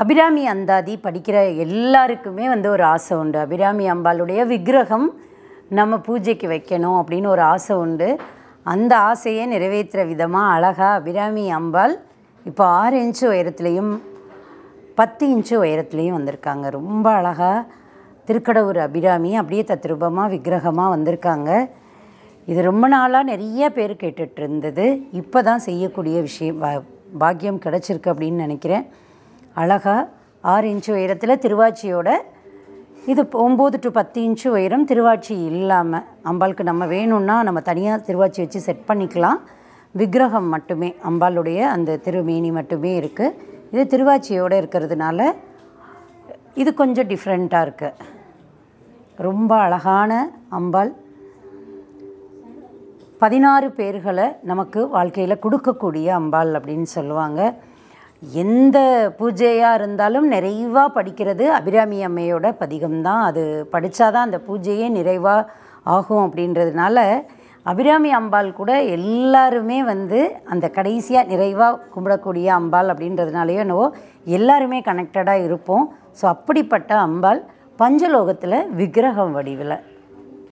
அபிராமி அந்தாதி படிக்கிற எல்லாருக்குமே வந்து ஒரு ஆசை உண்டு அபிராமி அம்பாளுடைய விக்கிரகம் நம்ம பூஜைக்கு வைக்கணும் அப்படின்னு ஒரு ஆசை உண்டு அந்த ஆசையை நிறைவேற்றுற விதமாக அழகாக அபிராமி அம்பாள் இப்போ ஆறு இன்ச்சு உயரத்துலேயும் பத்து இன்ச்சு உயரத்துலேயும் வந்திருக்காங்க ரொம்ப அழகாக திருக்கடவுர் அபிராமி அப்படியே தத்ரூபமாக விக்கிரகமாக வந்திருக்காங்க இது ரொம்ப நாளாக நிறைய பேர் கேட்டுட்டு இருந்தது இப்போ தான் செய்யக்கூடிய விஷயம் பாக்கியம் கிடச்சிருக்கு அப்படின்னு நினைக்கிறேன் அழகாக ஆறு இன்ச்சு உயரத்தில் திருவாச்சியோட இது ஒம்பது டு பத்து இன்ச்சு உயரம் திருவாச்சி இல்லாமல் அம்பாளுக்கு நம்ம வேணும்னா நம்ம தனியாக திருவாச்சி வச்சு செட் பண்ணிக்கலாம் விக்கிரகம் மட்டுமே அம்பாளுடைய அந்த திருமேனி மட்டுமே இருக்குது இது திருவாச்சியோடு இருக்கிறதுனால இது கொஞ்சம் டிஃப்ரெண்ட்டாக இருக்குது ரொம்ப அழகான அம்பாள் பதினாறு பேர்களை நமக்கு வாழ்க்கையில் கொடுக்கக்கூடிய அம்பாள் அப்படின்னு சொல்லுவாங்க எந்த பூஜையாக இருந்தாலும் நிறைவாக படிக்கிறது அபிராமி அம்மையோட பதிகம் தான் அது படித்தாதான் அந்த பூஜையே நிறைவாக ஆகும் அப்படின்றதுனால அபிராமி அம்பாள் கூட எல்லாருமே வந்து அந்த கடைசியாக நிறைவாக கும்பிடக்கூடிய அம்பாள் அப்படின்றதுனாலையோ என்னவோ எல்லாருமே கனெக்டடாக இருப்போம் ஸோ அப்படிப்பட்ட அம்பாள் பஞ்சலோகத்தில் விக்கிரகம் வடிவில்